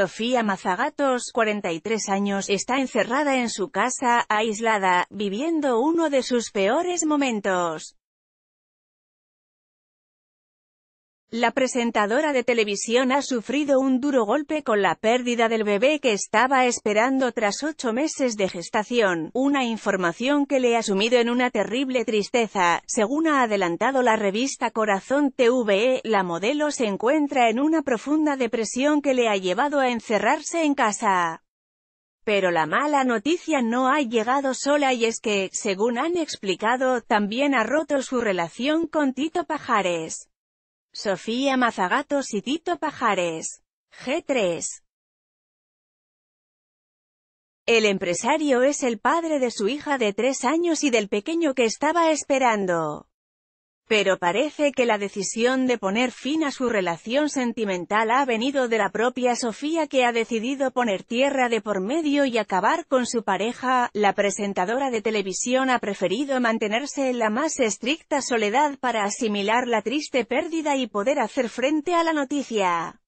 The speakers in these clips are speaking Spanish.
Sofía Mazagatos, 43 años, está encerrada en su casa, aislada, viviendo uno de sus peores momentos. La presentadora de televisión ha sufrido un duro golpe con la pérdida del bebé que estaba esperando tras ocho meses de gestación, una información que le ha sumido en una terrible tristeza. Según ha adelantado la revista Corazón TVE, la modelo se encuentra en una profunda depresión que le ha llevado a encerrarse en casa. Pero la mala noticia no ha llegado sola y es que, según han explicado, también ha roto su relación con Tito Pajares. Sofía Mazagatos y Tito Pajares. G3. El empresario es el padre de su hija de tres años y del pequeño que estaba esperando. Pero parece que la decisión de poner fin a su relación sentimental ha venido de la propia Sofía que ha decidido poner tierra de por medio y acabar con su pareja, la presentadora de televisión ha preferido mantenerse en la más estricta soledad para asimilar la triste pérdida y poder hacer frente a la noticia.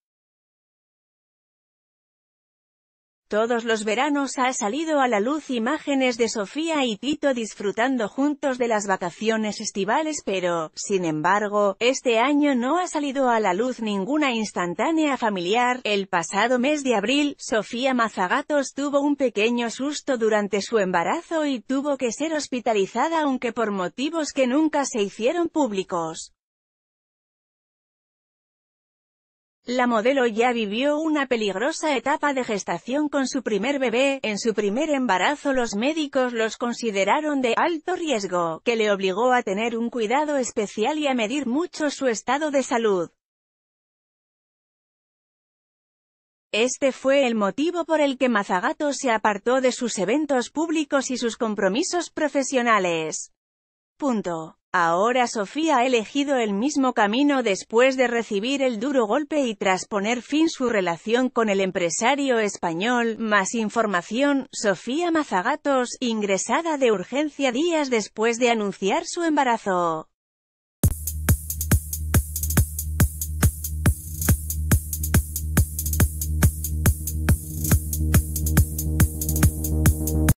Todos los veranos ha salido a la luz imágenes de Sofía y Tito disfrutando juntos de las vacaciones estivales pero, sin embargo, este año no ha salido a la luz ninguna instantánea familiar. El pasado mes de abril, Sofía Mazagatos tuvo un pequeño susto durante su embarazo y tuvo que ser hospitalizada aunque por motivos que nunca se hicieron públicos. La modelo ya vivió una peligrosa etapa de gestación con su primer bebé, en su primer embarazo los médicos los consideraron de alto riesgo, que le obligó a tener un cuidado especial y a medir mucho su estado de salud. Este fue el motivo por el que Mazagato se apartó de sus eventos públicos y sus compromisos profesionales. Punto. Ahora Sofía ha elegido el mismo camino después de recibir el duro golpe y tras poner fin su relación con el empresario español. Más información, Sofía Mazagatos, ingresada de urgencia días después de anunciar su embarazo.